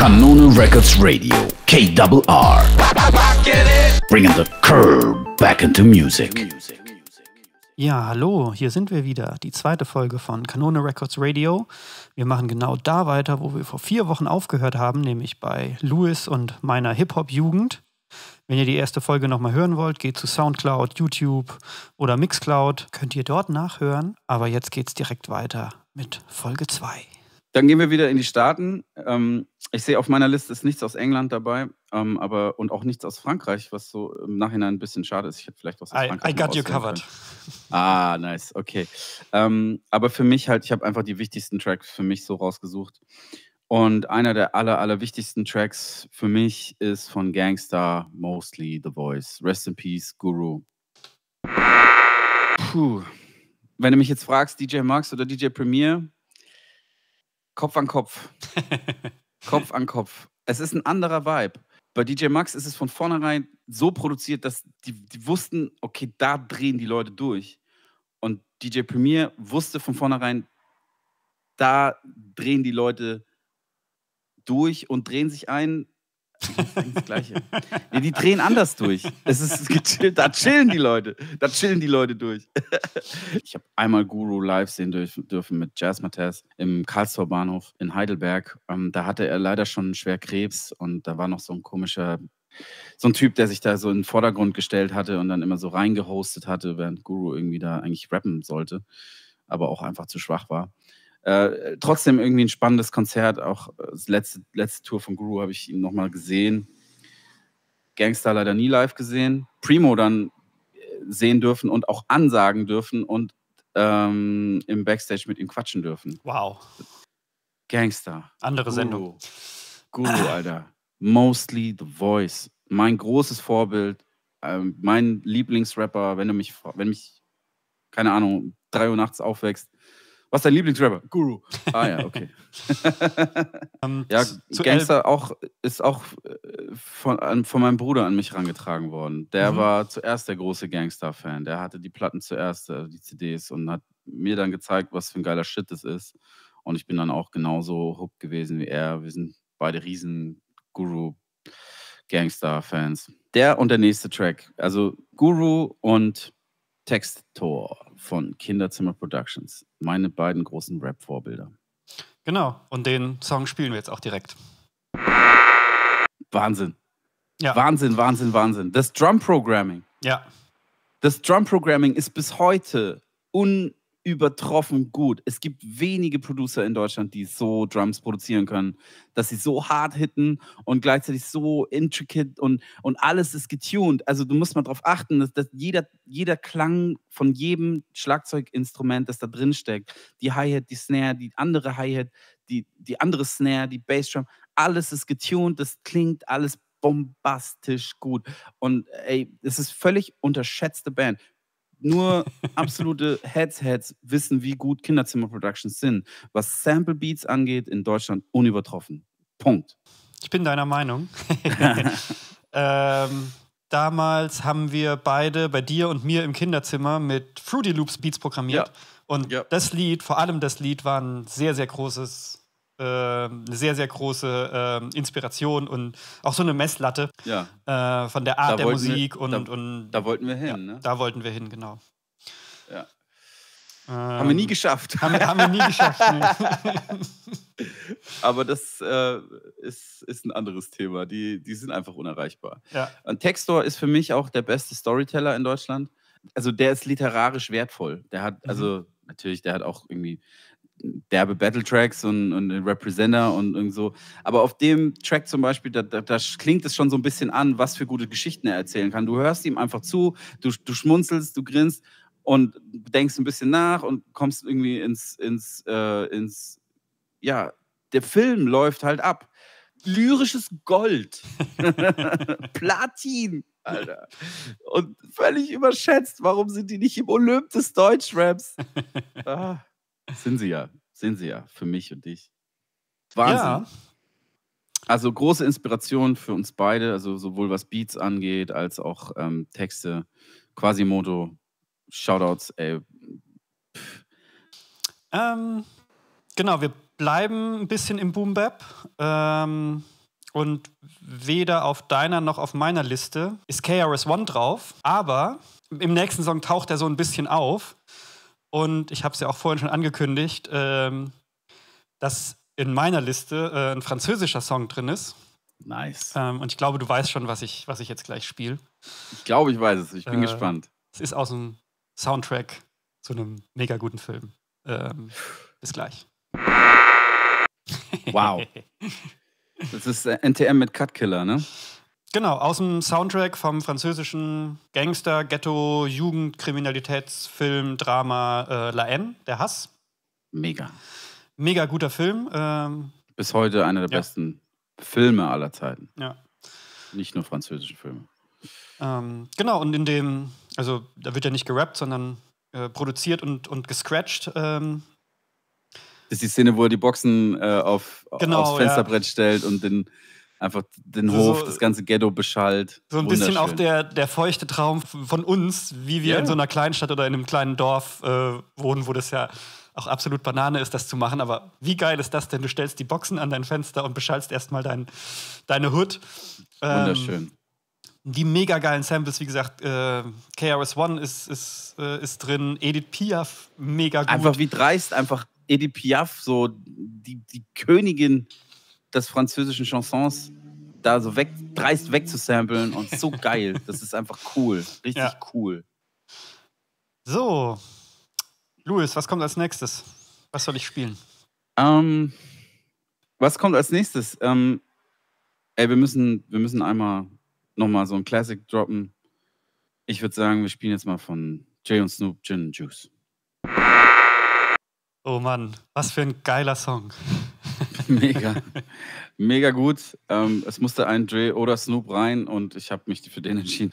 Kanone Records Radio, KRR. Bringing the curb back into music. Ja, hallo, hier sind wir wieder, die zweite Folge von Kanone Records Radio. Wir machen genau da weiter, wo wir vor vier Wochen aufgehört haben, nämlich bei Louis und meiner Hip-Hop-Jugend. Wenn ihr die erste Folge nochmal hören wollt, geht zu Soundcloud, YouTube oder Mixcloud. Könnt ihr dort nachhören. Aber jetzt geht's direkt weiter mit Folge 2. Dann gehen wir wieder in die Staaten. Ähm, ich sehe auf meiner Liste ist nichts aus England dabei, ähm, aber und auch nichts aus Frankreich, was so im Nachhinein ein bisschen schade ist. Ich hätte vielleicht was aus I, Frankreich. I got you covered. Können. Ah, nice, okay. Ähm, aber für mich halt, ich habe einfach die wichtigsten Tracks für mich so rausgesucht. Und einer der aller, aller wichtigsten Tracks für mich ist von Gangster Mostly The Voice. Rest in Peace, Guru. Puh. Wenn du mich jetzt fragst, DJ Max oder DJ Premier, Kopf an Kopf. Kopf an Kopf. Es ist ein anderer Vibe. Bei DJ Max ist es von vornherein so produziert, dass die, die wussten, okay, da drehen die Leute durch. Und DJ Premier wusste von vornherein, da drehen die Leute durch und drehen sich ein das Gleiche. Nee, die drehen anders durch. Es ist gechillt. Da chillen die Leute. Da chillen die Leute durch. Ich habe einmal Guru live sehen dürfen mit Jazz Matthias im Karlsruher Bahnhof in Heidelberg. Ähm, da hatte er leider schon schwer Krebs und da war noch so ein komischer so ein Typ, der sich da so in den Vordergrund gestellt hatte und dann immer so reingehostet hatte, während Guru irgendwie da eigentlich rappen sollte, aber auch einfach zu schwach war. Äh, trotzdem irgendwie ein spannendes Konzert. Auch äh, das letzte, letzte Tour von Guru habe ich ihn nochmal gesehen. Gangster leider nie live gesehen. Primo dann äh, sehen dürfen und auch ansagen dürfen und ähm, im Backstage mit ihm quatschen dürfen. Wow. Gangster. Andere Guru. Sendung. Guru, Alter. Mostly The Voice. Mein großes Vorbild. Ähm, mein Lieblingsrapper, wenn du mich, wenn mich, keine Ahnung, 3 Uhr nachts aufwächst, was ist dein Lieblingsrapper? Guru. Ah ja, okay. um, ähm, ja, Gangster auch, ist auch äh, von, von meinem Bruder an mich herangetragen worden. Der mhm. war zuerst der große Gangster-Fan. Der hatte die Platten zuerst, äh, die CDs, und hat mir dann gezeigt, was für ein geiler Shit das ist. Und ich bin dann auch genauso hooked gewesen wie er. Wir sind beide riesen Guru-Gangster-Fans. Der und der nächste Track. Also Guru und Textor von Kinderzimmer Productions, meine beiden großen Rap-Vorbilder. Genau, und den Song spielen wir jetzt auch direkt. Wahnsinn. Ja. Wahnsinn, Wahnsinn, Wahnsinn. Das Drum-Programming. Ja. Das Drum-Programming ist bis heute un übertroffen gut. Es gibt wenige Producer in Deutschland, die so Drums produzieren können, dass sie so hart hitten und gleichzeitig so intricate und, und alles ist getuned. Also du musst mal darauf achten, dass, dass jeder, jeder Klang von jedem Schlagzeuginstrument, das da drin steckt, die Hi-Hat, die Snare, die andere Hi-Hat, die, die andere Snare, die Bassdrum, alles ist getuned, das klingt alles bombastisch gut. Und ey, es ist völlig unterschätzte Band nur absolute Heads-Heads wissen, wie gut Kinderzimmer-Productions sind. Was Sample-Beats angeht, in Deutschland unübertroffen. Punkt. Ich bin deiner Meinung. ähm, damals haben wir beide bei dir und mir im Kinderzimmer mit Fruity Loops Beats programmiert. Ja. Und ja. das Lied, vor allem das Lied, war ein sehr, sehr großes ähm, eine sehr, sehr große äh, Inspiration und auch so eine Messlatte ja. äh, von der Art da der Musik. Wir, und, da, und, da wollten wir hin, ja, ne? Da wollten wir hin, genau. Ja. Ähm, haben wir nie ähm, geschafft. Haben, haben wir nie geschafft. Aber das äh, ist, ist ein anderes Thema. Die, die sind einfach unerreichbar. Ja. Und Textor ist für mich auch der beste Storyteller in Deutschland. Also der ist literarisch wertvoll. Der hat, mhm. also natürlich, der hat auch irgendwie derbe Battle-Tracks und, und Representer und, und so. Aber auf dem Track zum Beispiel, da, da, da, klingt es schon so ein bisschen an, was für gute Geschichten er erzählen kann. Du hörst ihm einfach zu, du, du schmunzelst, du grinst und denkst ein bisschen nach und kommst irgendwie ins, ins, äh, ins ja, der Film läuft halt ab. Lyrisches Gold. Platin. Alter. Und völlig überschätzt, warum sind die nicht im Olymp des Deutschraps? Ah. Sind sie ja. Sind sie ja. Für mich und dich. Wahnsinn. Ja. Also große Inspiration für uns beide, also sowohl was Beats angeht, als auch ähm, Texte. Quasimodo, Shoutouts, ey. Ähm, genau, wir bleiben ein bisschen im Boom Bap. Ähm, und weder auf deiner noch auf meiner Liste ist KRS-One drauf, aber im nächsten Song taucht er so ein bisschen auf. Und ich habe es ja auch vorhin schon angekündigt, ähm, dass in meiner Liste äh, ein französischer Song drin ist. Nice. Ähm, und ich glaube, du weißt schon, was ich, was ich jetzt gleich spiele. Ich glaube, ich weiß es. Ich bin äh, gespannt. Es ist aus dem Soundtrack zu einem mega guten Film. Ähm, bis gleich. Wow. Das ist äh, NTM mit Cutkiller, ne? Genau, aus dem Soundtrack vom französischen Gangster, Ghetto, Jugendkriminalitätsfilm, Drama äh, La N, der Hass. Mega. Mega guter Film. Ähm, Bis heute einer der ja. besten Filme aller Zeiten. Ja. Nicht nur französische Filme. Ähm, genau, und in dem, also da wird ja nicht gerappt, sondern äh, produziert und, und gescratcht. Ähm, das ist die Szene, wo er die Boxen äh, auf, genau, aufs Fensterbrett ja. stellt und den Einfach den also Hof, das ganze Ghetto beschallt. So ein bisschen auch der, der feuchte Traum von uns, wie wir yeah. in so einer Kleinstadt oder in einem kleinen Dorf äh, wohnen, wo das ja auch absolut Banane ist, das zu machen. Aber wie geil ist das denn? Du stellst die Boxen an dein Fenster und beschallst erstmal dein, deine Hood. Ähm, Wunderschön. Die mega geilen Samples, wie gesagt, äh, KRS-One ist, ist, äh, ist drin, Edith Piaf, mega gut. Einfach wie dreist, einfach Edith Piaf, so die, die Königin des französischen Chansons da so weg, dreist wegzusamplen und so geil. Das ist einfach cool. Richtig ja. cool. So, Louis, was kommt als nächstes? Was soll ich spielen? Ähm, was kommt als nächstes? Ähm, ey, wir müssen, wir müssen einmal nochmal so ein Classic droppen. Ich würde sagen, wir spielen jetzt mal von Jay und Snoop Gin Juice. Oh Mann, was für ein geiler Song. Mega. Mega gut. Ähm, es musste ein Dre oder Snoop rein und ich habe mich für den entschieden.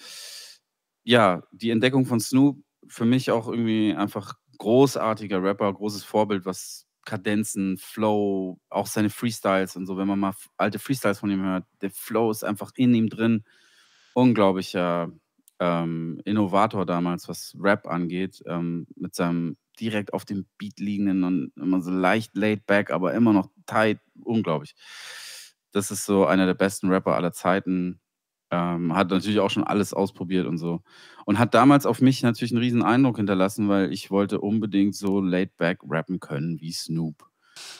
Ja, die Entdeckung von Snoop, für mich auch irgendwie einfach großartiger Rapper, großes Vorbild, was Kadenzen, Flow, auch seine Freestyles und so, wenn man mal alte Freestyles von ihm hört, der Flow ist einfach in ihm drin. Unglaublicher ähm, Innovator damals, was Rap angeht, ähm, mit seinem direkt auf dem Beat liegenden und immer so leicht laid back, aber immer noch tight, unglaublich. Das ist so einer der besten Rapper aller Zeiten. Ähm, hat natürlich auch schon alles ausprobiert und so. Und hat damals auf mich natürlich einen riesen Eindruck hinterlassen, weil ich wollte unbedingt so laid back rappen können wie Snoop.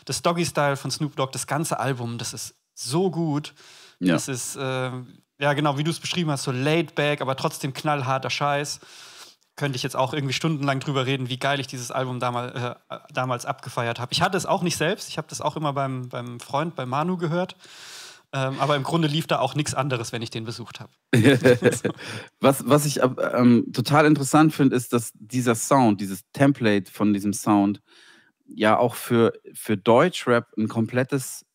Das Doggy-Style von Snoop Dogg, das ganze Album, das ist so gut. Ja. Das ist, äh, ja genau, wie du es beschrieben hast, so laid back, aber trotzdem knallharter Scheiß könnte ich jetzt auch irgendwie stundenlang drüber reden, wie geil ich dieses Album damals, äh, äh, damals abgefeiert habe. Ich hatte es auch nicht selbst, ich habe das auch immer beim, beim Freund, bei Manu gehört. Ähm, aber im Grunde lief da auch nichts anderes, wenn ich den besucht habe. was, was ich ähm, total interessant finde, ist, dass dieser Sound, dieses Template von diesem Sound, ja auch für, für Deutschrap ein komplettes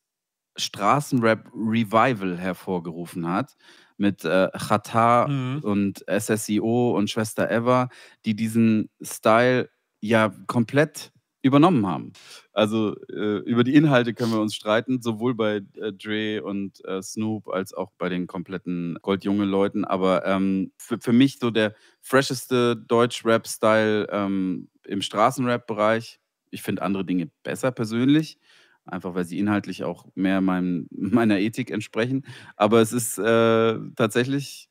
Straßenrap-Revival hervorgerufen hat mit äh, Chata mhm. und SSIO und Schwester Eva, die diesen Style ja komplett übernommen haben. Also äh, über die Inhalte können wir uns streiten, sowohl bei äh, Dre und äh, Snoop als auch bei den kompletten goldjungen Leuten. Aber ähm, für, für mich so der fresheste Deutsch-Rap-Style ähm, im Straßenrap-Bereich. Ich finde andere Dinge besser persönlich einfach weil sie inhaltlich auch mehr mein, meiner Ethik entsprechen. Aber es ist äh, tatsächlich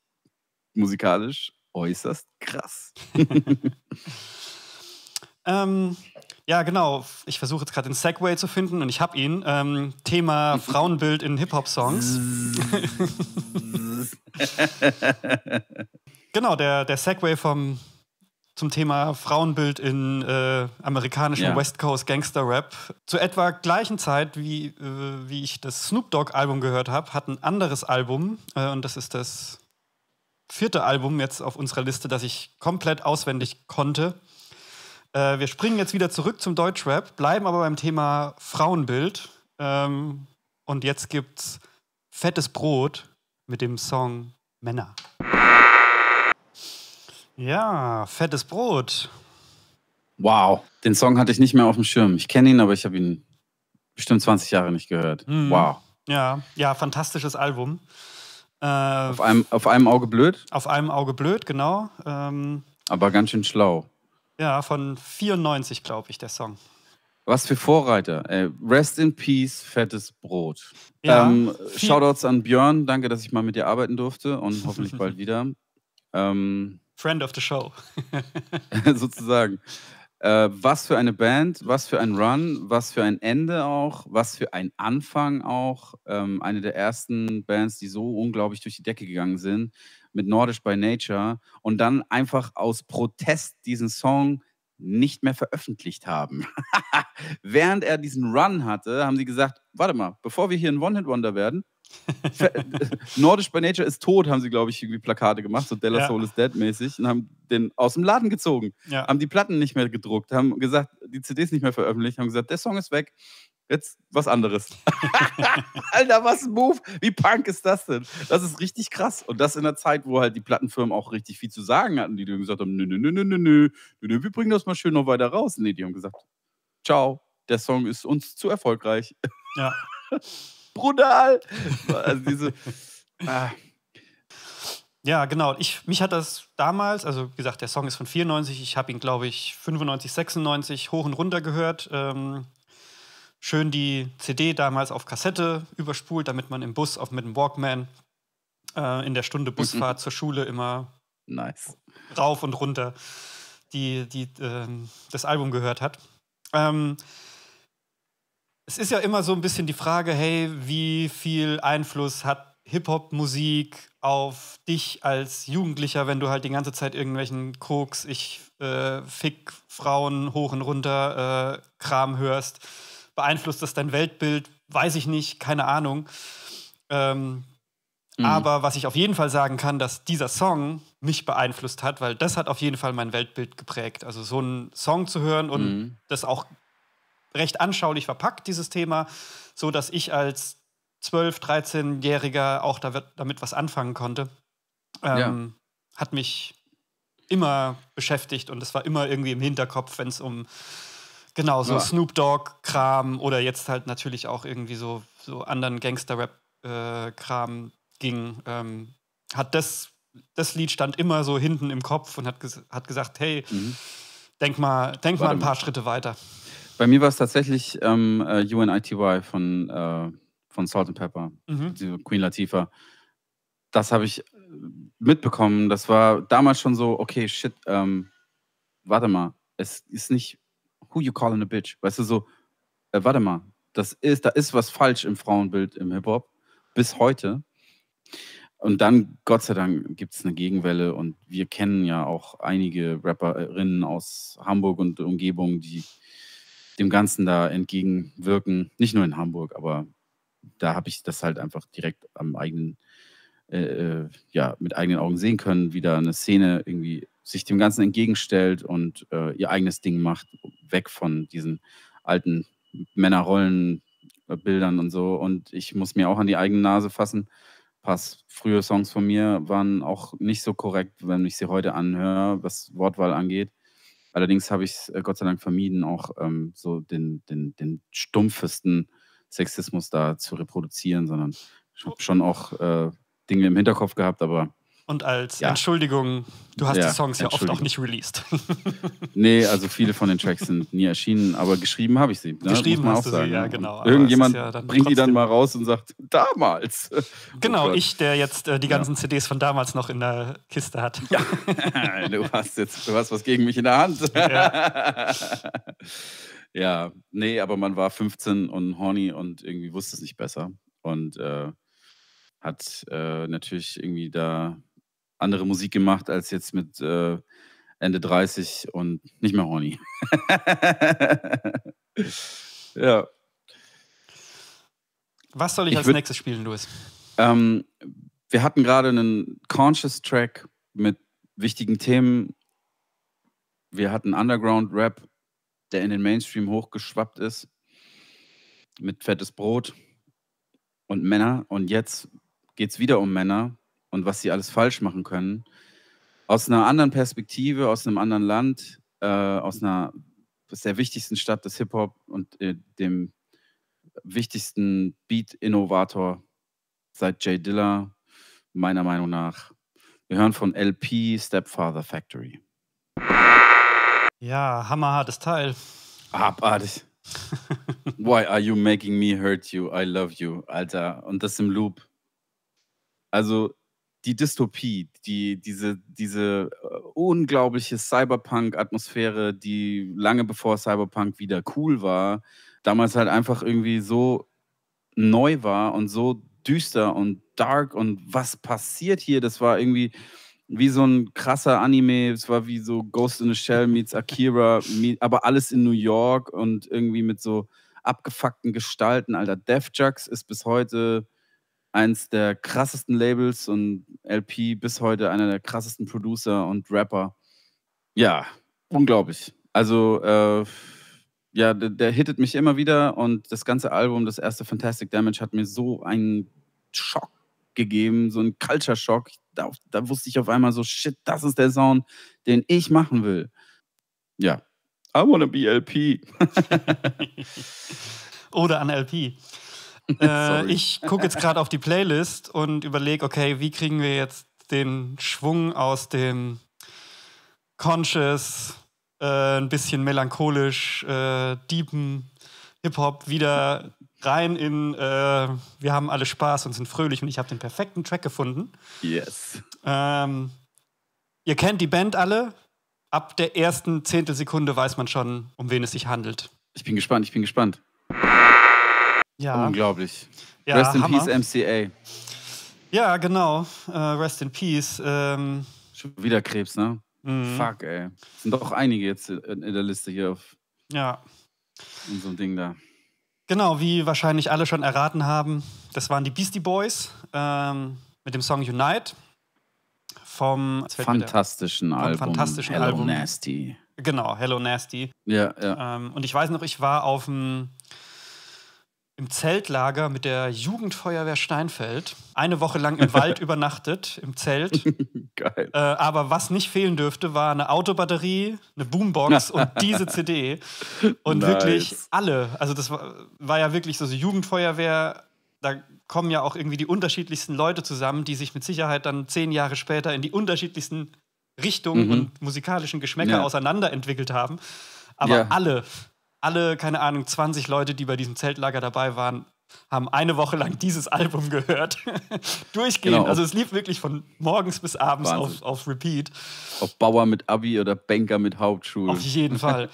musikalisch äußerst krass. ähm, ja, genau. Ich versuche jetzt gerade den Segway zu finden und ich habe ihn. Ähm, Thema Frauenbild in Hip-Hop-Songs. genau, der, der Segway vom zum Thema Frauenbild in äh, amerikanischem ja. West Coast Gangster Rap. Zu etwa gleichen Zeit, wie, äh, wie ich das Snoop Dogg-Album gehört habe, hat ein anderes Album, äh, und das ist das vierte Album jetzt auf unserer Liste, das ich komplett auswendig konnte. Äh, wir springen jetzt wieder zurück zum Deutschrap, bleiben aber beim Thema Frauenbild. Ähm, und jetzt gibt's Fettes Brot mit dem Song Männer. Ja, fettes Brot. Wow, den Song hatte ich nicht mehr auf dem Schirm. Ich kenne ihn, aber ich habe ihn bestimmt 20 Jahre nicht gehört. Mhm. Wow. Ja, ja, fantastisches Album. Äh, auf, einem, auf einem Auge blöd? Auf einem Auge blöd, genau. Ähm, aber ganz schön schlau. Ja, von 94, glaube ich, der Song. Was für Vorreiter. Ey, äh, rest in Peace, fettes Brot. Ja, ähm, Shoutouts an Björn, danke, dass ich mal mit dir arbeiten durfte und hoffentlich bald wieder. Ähm, Friend of the Show. Sozusagen. Äh, was für eine Band, was für ein Run, was für ein Ende auch, was für ein Anfang auch. Ähm, eine der ersten Bands, die so unglaublich durch die Decke gegangen sind, mit Nordisch by Nature und dann einfach aus Protest diesen Song nicht mehr veröffentlicht haben. Während er diesen Run hatte, haben sie gesagt, warte mal, bevor wir hier ein One-Hit-Wonder werden, Nordisch by Nature ist tot, haben sie, glaube ich, irgendwie Plakate gemacht, so Della ja. Soul is Dead mäßig, und haben den aus dem Laden gezogen. Ja. Haben die Platten nicht mehr gedruckt, haben gesagt, die CDs nicht mehr veröffentlicht, haben gesagt, der Song ist weg, jetzt was anderes. Alter, was ein Move. Wie punk ist das denn? Das ist richtig krass. Und das in einer Zeit, wo halt die Plattenfirmen auch richtig viel zu sagen hatten, die gesagt haben, nö, nö, nö, nö, nö, nö, nö, wir bringen das mal schön noch weiter raus. Nee, die haben gesagt, ciao, der Song ist uns zu erfolgreich. Ja brutal. Also diese. Ah. Ja, genau. Ich, mich hat das damals, also wie gesagt, der Song ist von 94. Ich habe ihn, glaube ich, 95, 96 hoch und runter gehört. Ähm, schön die CD damals auf Kassette überspult, damit man im Bus auf, mit dem Walkman äh, in der Stunde mhm. Busfahrt zur Schule immer nice. rauf und runter die, die, äh, das Album gehört hat. Ähm, es ist ja immer so ein bisschen die Frage, hey, wie viel Einfluss hat Hip-Hop-Musik auf dich als Jugendlicher, wenn du halt die ganze Zeit irgendwelchen Koks, ich äh, fick Frauen hoch und runter äh, Kram hörst? Beeinflusst das dein Weltbild? Weiß ich nicht, keine Ahnung. Ähm, mhm. Aber was ich auf jeden Fall sagen kann, dass dieser Song mich beeinflusst hat, weil das hat auf jeden Fall mein Weltbild geprägt. Also so einen Song zu hören und mhm. das auch recht anschaulich verpackt, dieses Thema, so dass ich als 12, 13-Jähriger auch damit was anfangen konnte. Ähm, ja. Hat mich immer beschäftigt und es war immer irgendwie im Hinterkopf, wenn es um genau so ja. Snoop Dogg-Kram oder jetzt halt natürlich auch irgendwie so, so anderen Gangster-Rap-Kram äh, ging. Ähm, hat das, das Lied stand immer so hinten im Kopf und hat, ges hat gesagt, hey, mhm. denk mal, denk mal ein paar mal. Schritte weiter. Bei mir war es tatsächlich ähm, äh, UNITY von, äh, von Salt and Pepper, mhm. Queen Latifah. Das habe ich äh, mitbekommen. Das war damals schon so, okay, shit, ähm, warte mal, es ist nicht who you calling a bitch. Weißt du, so, äh, warte mal, das ist, da ist was falsch im Frauenbild im Hip-Hop bis heute. Und dann, Gott sei Dank, gibt es eine Gegenwelle und wir kennen ja auch einige Rapperinnen aus Hamburg und Umgebung, die dem Ganzen da entgegenwirken. Nicht nur in Hamburg, aber da habe ich das halt einfach direkt am eigenen, äh, äh, ja, mit eigenen Augen sehen können, wie da eine Szene irgendwie sich dem Ganzen entgegenstellt und äh, ihr eigenes Ding macht, weg von diesen alten Männerrollenbildern äh, und so. Und ich muss mir auch an die eigene Nase fassen. Pass, frühe Songs von mir waren auch nicht so korrekt, wenn ich sie heute anhöre, was Wortwahl angeht. Allerdings habe ich es äh, Gott sei Dank vermieden, auch ähm, so den, den, den stumpfesten Sexismus da zu reproduzieren, sondern ich habe oh. schon auch äh, Dinge im Hinterkopf gehabt, aber und als ja. Entschuldigung, du hast ja, die Songs ja oft auch nicht released. nee, also viele von den Tracks sind nie erschienen, aber geschrieben habe ich sie. Ne? Geschrieben hast du sagen. sie, ja, genau. Irgendjemand ja bringt die dann mal raus und sagt, damals. Oh genau, oh ich, der jetzt äh, die ganzen CDs von damals noch in der Kiste hat. Ja. du hast jetzt, du hast was gegen mich in der Hand. Ja. ja, nee, aber man war 15 und horny und irgendwie wusste es nicht besser. Und äh, hat äh, natürlich irgendwie da andere Musik gemacht als jetzt mit äh, Ende 30 und nicht mehr horny. ja. Was soll ich, ich als nächstes spielen, Louis? Ähm, wir hatten gerade einen Conscious Track mit wichtigen Themen. Wir hatten Underground Rap, der in den Mainstream hochgeschwappt ist, mit fettes Brot und Männer. Und jetzt geht es wieder um Männer und was sie alles falsch machen können, aus einer anderen Perspektive, aus einem anderen Land, äh, aus einer aus der wichtigsten Stadt des Hip-Hop und äh, dem wichtigsten Beat-Innovator seit Jay Diller, meiner Meinung nach. Wir hören von LP Stepfather Factory. Ja, hammerhartes Teil. Abartig. Why are you making me hurt you? I love you, Alter. Und das im Loop. Also, die Dystopie, die, diese, diese äh, unglaubliche Cyberpunk-Atmosphäre, die lange bevor Cyberpunk wieder cool war, damals halt einfach irgendwie so neu war und so düster und dark und was passiert hier, das war irgendwie wie so ein krasser Anime, es war wie so Ghost in the Shell meets Akira, aber alles in New York und irgendwie mit so abgefuckten Gestalten, Alter. Def Jux ist bis heute eins der krassesten Labels und LP bis heute einer der krassesten Producer und Rapper. Ja, unglaublich. Also, äh, ja, der, der hittet mich immer wieder und das ganze Album, das erste Fantastic Damage, hat mir so einen Schock gegeben, so einen Culture-Schock. Da, da wusste ich auf einmal so, shit, das ist der Sound, den ich machen will. Ja, I wanna be LP. Oder an LP. Äh, ich gucke jetzt gerade auf die Playlist und überlege, okay, wie kriegen wir jetzt den Schwung aus dem Conscious, äh, ein bisschen melancholisch, äh, deepen Hip-Hop wieder rein in äh, Wir haben alle Spaß und sind fröhlich und ich habe den perfekten Track gefunden. Yes. Ähm, ihr kennt die Band alle. Ab der ersten Zehntelsekunde weiß man schon, um wen es sich handelt. Ich bin gespannt, ich bin gespannt. Ja. Unglaublich. Ja, Rest in Hammer. Peace, MCA. Ja, genau. Äh, Rest in Peace. Ähm. Schon wieder Krebs, ne? Mhm. Fuck, ey. sind doch einige jetzt in, der Liste hier auf. Ja. In so einem Ding da. Genau, wie wahrscheinlich alle schon erraten haben, das waren die Beastie Boys ähm, mit dem Song Unite vom fantastischen Album. Fantastischen Hello Album. Nasty. Genau, Hello Nasty. Ja, ja. Ähm, und ich weiß noch, ich war auf dem im Zeltlager mit der Jugendfeuerwehr Steinfeld eine Woche lang im Wald übernachtet, im Zelt. Geil. Äh, aber was nicht fehlen dürfte, war eine Autobatterie, eine Boombox und diese CD. Und nice. wirklich alle. Also, das war, war ja wirklich so, so Jugendfeuerwehr, da kommen ja auch irgendwie die unterschiedlichsten Leute zusammen, die sich mit Sicherheit dann zehn Jahre später in die unterschiedlichsten Richtungen mhm. und musikalischen Geschmäcker ja. auseinanderentwickelt haben. Aber ja. alle alle, keine Ahnung, 20 Leute, die bei diesem Zeltlager dabei waren, haben eine Woche lang dieses Album gehört. Durchgehend. Genau, also es lief wirklich von morgens bis abends auf, auf Repeat. Ob Bauer mit Abi oder Banker mit Hauptschuhe. Auf jeden Fall.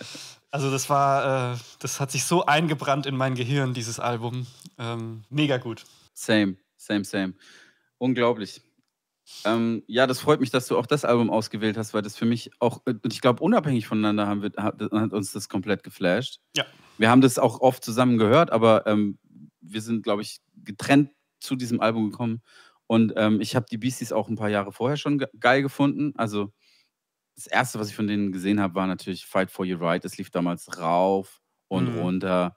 Also das war, äh, das hat sich so eingebrannt in mein Gehirn, dieses Album. Ähm, mega gut. Same, same, same. Unglaublich. Ähm, ja, das freut mich, dass du auch das Album ausgewählt hast, weil das für mich auch, äh, und ich glaube, unabhängig voneinander haben wir, hat, uns das komplett geflasht. Ja. Wir haben das auch oft zusammen gehört, aber ähm, wir sind, glaube ich, getrennt zu diesem Album gekommen. Und ähm, ich habe die Beasties auch ein paar Jahre vorher schon ge geil gefunden. Also das Erste, was ich von denen gesehen habe, war natürlich Fight for Your Right. Das lief damals rauf und mhm. runter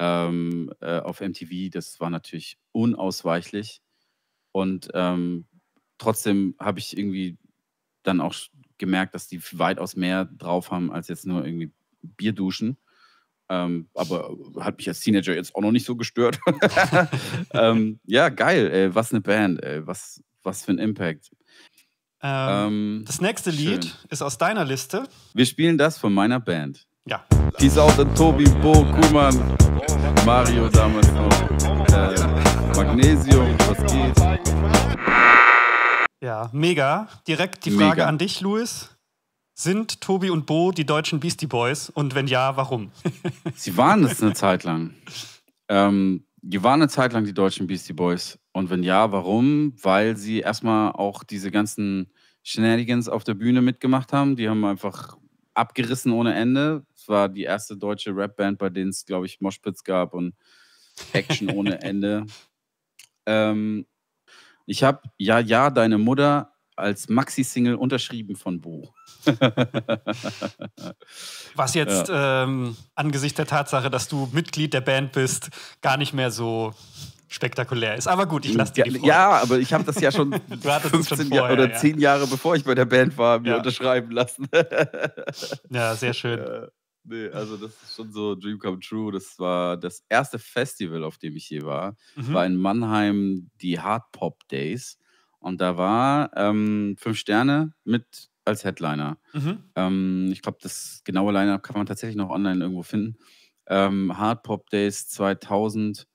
ähm, äh, auf MTV. Das war natürlich unausweichlich. Und ähm, trotzdem habe ich irgendwie dann auch gemerkt, dass die weitaus mehr drauf haben als jetzt nur irgendwie Bier duschen. Ähm, aber hat mich als Teenager jetzt auch noch nicht so gestört. ähm, ja, geil, ey, was eine Band, ey, was, was für ein Impact. Ähm, ähm das nächste Lied ist aus deiner Liste. Wir spielen das von meiner Band. Ja. Peace out an Tobi, Bo, Kuman, Mario damals noch. Äh, Magnesium, was geht? Ja, mega. Direkt die Frage mega. an dich, Louis. Sind Tobi und Bo die deutschen Beastie Boys? Und wenn ja, warum? Sie waren es eine Zeit lang. Ähm, die waren eine Zeit lang die deutschen Beastie Boys. Und wenn ja, warum? Weil sie erstmal auch diese ganzen Shenanigans auf der Bühne mitgemacht haben. Die haben einfach abgerissen ohne Ende. Es war die erste deutsche Rapband, bei denen es, glaube ich, Moshpits gab und Action ohne Ende. Ähm, ich habe Ja, ja, deine Mutter als Maxi-Single unterschrieben von Bo. Was jetzt ja. ähm, angesichts der Tatsache, dass du Mitglied der Band bist, gar nicht mehr so spektakulär ist. Aber gut, ich lasse dir die Freude. Ja, aber ich habe das ja schon 15 schon vorher, Jahr oder ja. 10 Jahre bevor ich bei der Band war, mir ja. unterschreiben lassen. ja, sehr schön. Nee, also das ist schon so Dream Come True. Das war das erste Festival, auf dem ich je war. Mhm. War in Mannheim die Hard Pop Days. Und da war ähm, Fünf Sterne mit als Headliner. Mhm. Ähm, ich glaube, das genaue Line-Up kann man tatsächlich noch online irgendwo finden. Ähm, Hard Pop Days 2000,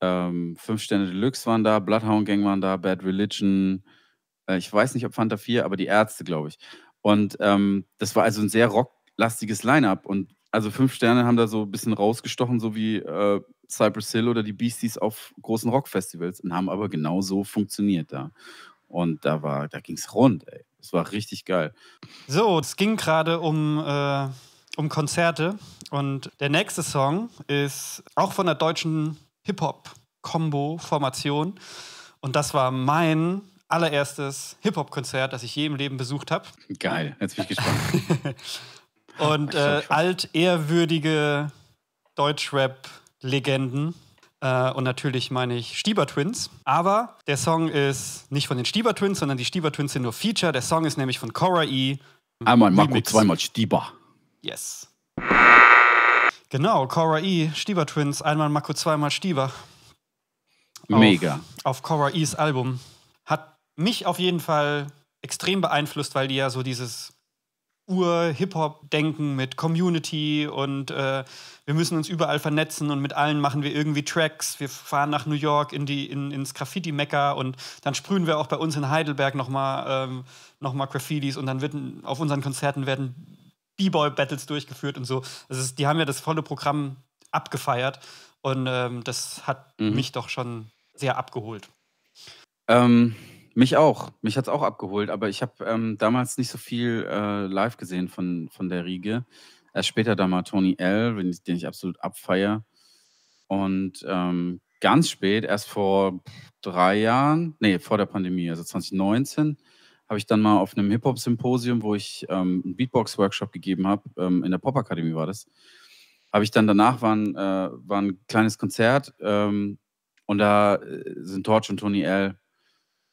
ähm, Fünf Sterne Deluxe waren da, Bloodhound Gang waren da, Bad Religion. Äh, ich weiß nicht, ob Fanta 4, aber die Ärzte, glaube ich. Und ähm, das war also ein sehr rock lastiges Line-up. Und also fünf Sterne haben da so ein bisschen rausgestochen, so wie äh, Cypress Hill oder die Beasties auf großen Rockfestivals und haben aber genau so funktioniert da. Und da war, da ging's rund, ey. Es war richtig geil. So, es ging gerade um, äh, um Konzerte und der nächste Song ist auch von der deutschen Hip-Hop-Kombo-Formation. Und das war mein allererstes Hip-Hop-Konzert, das ich je im Leben besucht habe. Geil, jetzt bin ich gespannt. Und äh, altehrwürdige Deutschrap-Legenden. Äh, und natürlich meine ich Stieber Twins. Aber der Song ist nicht von den Stieber Twins, sondern die Stieber Twins sind nur Feature. Der Song ist nämlich von Cora E. Einmal Marco, Remix. zweimal Stieber. Yes. Genau, Cora E., Stieber Twins, einmal Mako, zweimal Stieber. Mega. Auf, auf Cora E.'s Album. Hat mich auf jeden Fall extrem beeinflusst, weil die ja so dieses Ur-Hip-Hop-Denken mit Community und äh, wir müssen uns überall vernetzen und mit allen machen wir irgendwie Tracks. Wir fahren nach New York in die, in, ins Graffiti-Mekka und dann sprühen wir auch bei uns in Heidelberg nochmal ähm, noch Graffitis und dann wird auf unseren Konzerten werden B-Boy-Battles durchgeführt und so. Also die haben ja das volle Programm abgefeiert und ähm, das hat mhm. mich doch schon sehr abgeholt. Ähm, mich auch. Mich hat es auch abgeholt, aber ich habe ähm, damals nicht so viel äh, live gesehen von, von der Riege. Erst später da mal Tony L., den, ich absolut abfeiere. Und ähm, ganz spät, erst vor drei Jahren, nee, vor der Pandemie, also 2019, habe ich dann mal auf einem Hip-Hop-Symposium, wo ich ähm, einen Beatbox-Workshop gegeben habe, ähm, in der Pop-Akademie war das, habe ich dann danach war ein, äh, war ein kleines Konzert ähm, und da äh, sind Torch und Tony L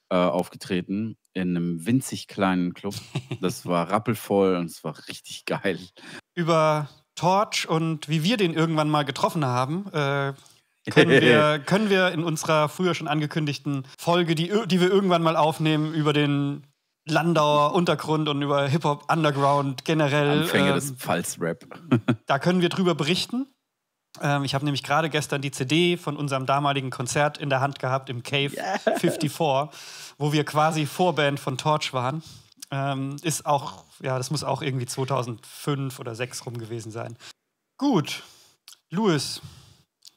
äh, aufgetreten in einem winzig kleinen Club. Das war rappelvoll und es war richtig geil. Über Torch und wie wir den irgendwann mal getroffen haben, äh, können, wir, können wir in unserer früher schon angekündigten Folge, die, die wir irgendwann mal aufnehmen, über den Landauer Untergrund und über Hip-Hop Underground generell. Anfänge ähm, des Pfalz-Rap. da können wir drüber berichten. Ähm, ich habe nämlich gerade gestern die CD von unserem damaligen Konzert in der Hand gehabt im Cave yes. 54, wo wir quasi Vorband von Torch waren. Ähm, ist auch, ja, das muss auch irgendwie 2005 oder 6 rum gewesen sein. Gut, Louis,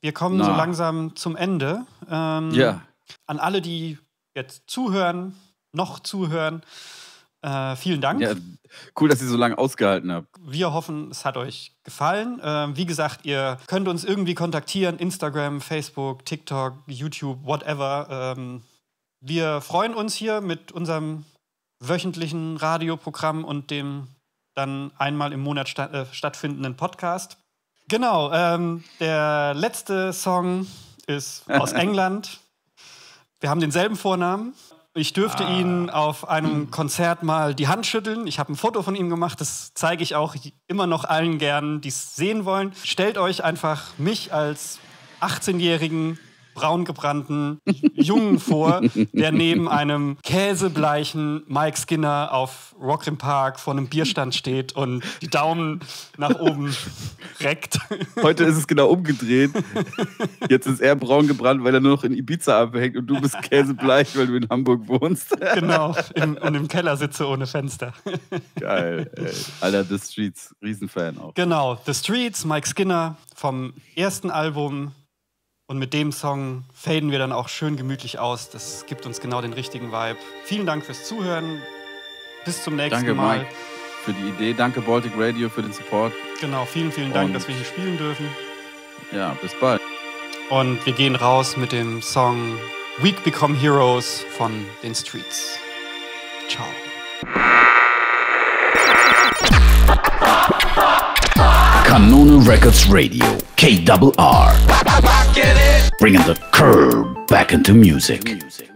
wir kommen Na. so langsam zum Ende. Ähm, ja. An alle, die jetzt zuhören, noch zuhören, äh, vielen Dank. Ja, Cool, dass ihr so lange ausgehalten habt. Wir hoffen, es hat euch gefallen. Ähm, wie gesagt, ihr könnt uns irgendwie kontaktieren: Instagram, Facebook, TikTok, YouTube, whatever. Ähm, wir freuen uns hier mit unserem wöchentlichen Radioprogramm und dem dann einmal im Monat sta äh, stattfindenden Podcast. Genau, ähm, der letzte Song ist aus England. Wir haben denselben Vornamen. Ich dürfte ah. Ihnen auf einem Konzert mal die Hand schütteln. Ich habe ein Foto von ihm gemacht. Das zeige ich auch immer noch allen gern, die es sehen wollen. Stellt euch einfach mich als 18-jährigen braungebrannten Jungen vor, der neben einem käsebleichen Mike Skinner auf Rockrim Park vor einem Bierstand steht und die Daumen nach oben reckt. Heute ist es genau umgedreht. Jetzt ist er braungebrannt, weil er nur noch in Ibiza abhängt und du bist käsebleich, weil du in Hamburg wohnst. Genau, in, und im Keller sitze ohne Fenster. Geil, ey. Alter, The Streets, Riesenfan auch. Genau, The Streets, Mike Skinner vom ersten Album und mit dem Song faden wir dann auch schön gemütlich aus. Das gibt uns genau den richtigen Vibe. Vielen Dank fürs Zuhören. Bis zum nächsten Danke, Mal. Mike, für die Idee. Danke, Baltic Radio, für den Support. Genau, vielen, vielen Dank, Und dass wir hier spielen dürfen. Ja, bis bald. Und wir gehen raus mit dem Song Weak Become Heroes von den Streets. Ciao. Kanone Records Radio, KRR. Bringing the curb back into music. music.